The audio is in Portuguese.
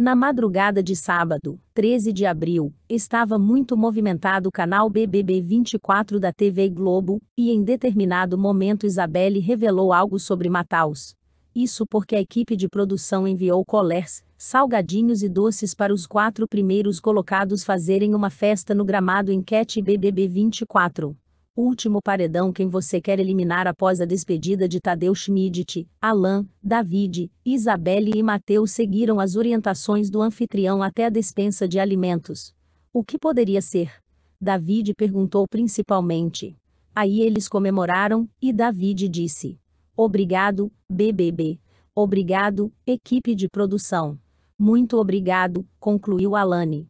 Na madrugada de sábado, 13 de abril, estava muito movimentado o canal BBB 24 da TV Globo, e em determinado momento Isabelle revelou algo sobre Mataus. Isso porque a equipe de produção enviou colers, salgadinhos e doces para os quatro primeiros colocados fazerem uma festa no gramado enquete BBB 24. Último paredão quem você quer eliminar após a despedida de Tadeu Schmidt, Alan, David, Isabelle e Mateus seguiram as orientações do anfitrião até a despensa de alimentos. O que poderia ser? David perguntou principalmente. Aí eles comemoraram, e David disse: Obrigado, BBB. Obrigado, equipe de produção. Muito obrigado, concluiu Alane.